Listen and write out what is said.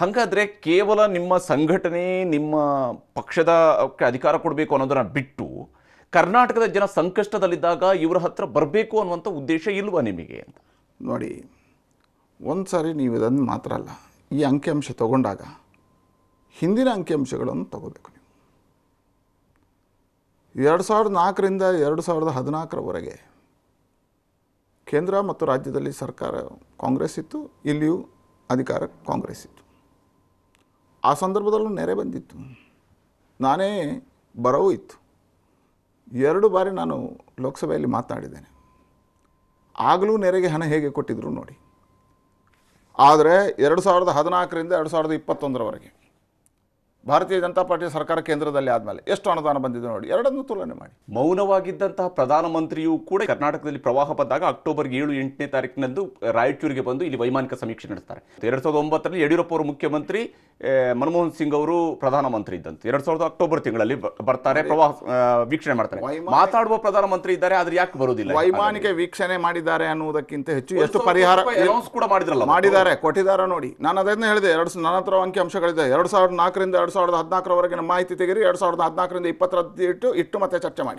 ಹಾಗಾದರೆ ಕೇವಲ ನಿಮ್ಮ ಸಂಘಟನೆ ನಿಮ್ಮ ಪಕ್ಷದ ಅಧಿಕಾರ ಕೊಡಬೇಕು ಅನ್ನೋದನ್ನು ಬಿಟ್ಟು ಕರ್ನಾಟಕದ ಜನ ಸಂಕಷ್ಟದಲ್ಲಿದ್ದಾಗ ಇವರ ಹತ್ರ ಬರಬೇಕು ಅನ್ನುವಂಥ ಉದ್ದೇಶ ಇಲ್ವಾ ನಿಮಗೆ ನೋಡಿ ಒಂದು ಸಾರಿ ನೀವು ಇದನ್ನು ಮಾತ್ರ ಅಲ್ಲ ಈ ಅಂಕಿಅಂಶ ತಗೊಂಡಾಗ ಹಿಂದಿನ ಅಂಕಿಅಂಶಗಳನ್ನು ತಗೋಬೇಕು ನೀವು ಎರಡು ಸಾವಿರದ ನಾಲ್ಕರಿಂದ ಎರಡು ಸಾವಿರದ ಹದಿನಾಲ್ಕರವರೆಗೆ ಕೇಂದ್ರ ಮತ್ತು ರಾಜ್ಯದಲ್ಲಿ ಸರ್ಕಾರ ಕಾಂಗ್ರೆಸ್ ಇತ್ತು ಇಲ್ಲಿಯೂ ಅಧಿಕಾರ ಕಾಂಗ್ರೆಸ್ ಇತ್ತು ಆ ಸಂದರ್ಭದಲ್ಲೂ ನೆರೆ ಬಂದಿತ್ತು ನಾನೇ ಬರವೂ ಇತ್ತು ಎರಡು ಬಾರಿ ನಾನು ಲೋಕಸಭೆಯಲ್ಲಿ ಮಾತನಾಡಿದ್ದೇನೆ ಆಗಲೂ ನೆರೆಗೆ ಹಣ ಹೇಗೆ ಕೊಟ್ಟಿದ್ರು ನೋಡಿ ಆದರೆ ಎರಡು ಸಾವಿರದ ಹದಿನಾಲ್ಕರಿಂದ ಎರಡು ಸಾವಿರದ ಇಪ್ಪತ್ತೊಂದರವರೆಗೆ ಭಾರತೀಯ ಜನತಾ ಪಾರ್ಟಿ ಸರ್ಕಾರ ಕೇಂದ್ರದಲ್ಲಿ ಆದಮೇಲೆ ಎಷ್ಟು ಅನುದಾನ ಬಂದಿದೆ ನೋಡಿ ಎರಡನ್ನು ತುಲನೆ ಮಾಡಿ ಮೌನವಾಗಿದ್ದಂತಹ ಪ್ರಧಾನಮಂತ್ರಿಯೂ ಕೂಡ ಕರ್ನಾಟಕದಲ್ಲಿ ಪ್ರವಾಹ ಬಂದಾಗ ಅಕ್ಟೋಬರ್ ಏಳು ಎಂಟನೇ ತಾರೀಕಿನಂದು ರಾಯಚೂರಿಗೆ ಬಂದು ಇಲ್ಲಿ ವೈಮಾನಿಕ ಸಮೀಕ್ಷೆ ನಡೆಸ್ತಾರೆ ಎರಡು ಸಾವಿರದ ಒಂಬತ್ತರಲ್ಲಿ ಯಡಿಯೂರಪ್ಪ ಅವರು ಮುಖ್ಯಮಂತ್ರಿ ಮನಮೋಹನ್ ಸಿಂಗ್ ಅವರು ಪ್ರಧಾನಮಂತ್ರಿ ಇದ್ದಂತೆ ಎರಡ್ ಸಾವಿರದ ಅಕ್ಟೋಬರ್ ತಿಂಗಳಲ್ಲಿ ಬರ್ತಾರೆ ಪ್ರವಾಹ ವೀಕ್ಷಣೆ ಮಾಡ್ತಾರೆ ಮಾತಾಡುವ ಪ್ರಧಾನಮಂತ್ರಿ ಇದ್ದಾರೆ ಆದ್ರೆ ಯಾಕೆ ಬರುವುದಿಲ್ಲ ವೈಮಾನಿಕ ವೀಕ್ಷಣೆ ಮಾಡಿದ್ದಾರೆ ಅನ್ನುವುದಕ್ಕಿಂತ ಹೆಚ್ಚು ಎಷ್ಟು ಪರಿಹಾರ ಕೂಡ ಮಾಡಿದ್ರಲ್ಲ ಮಾಡಿದ್ದಾರೆ ಕೊಟ್ಟಿದ್ದಾರೆ ನೋಡಿ ನಾನು ಅದನ್ನೇ ಹೇಳಿದೆ ಎರಡು ನನ್ನ ಹತ್ರ ಅಂಕಿ ಅಂಶಗಳಿದೆ ಎರಡ್ ಸಾವಿರದ ನಾಲ್ಕರಿಂದ ಎರಡ್ ಸಾವಿರದ ಹದಿನಾಲ್ಕರವರೆಗಿನ ಮಾಹಿತಿ ತೆಗೆರಿ ಎರಡ್ ಸಾವಿರದ ಹದಿನಾಲ್ಕರಿಂದ ಇಪ್ಪತ್ತರ ಇಟ್ಟು ಇಟ್ಟು ಮತ್ತೆ ಚರ್ಚೆ ಮಾಡಿ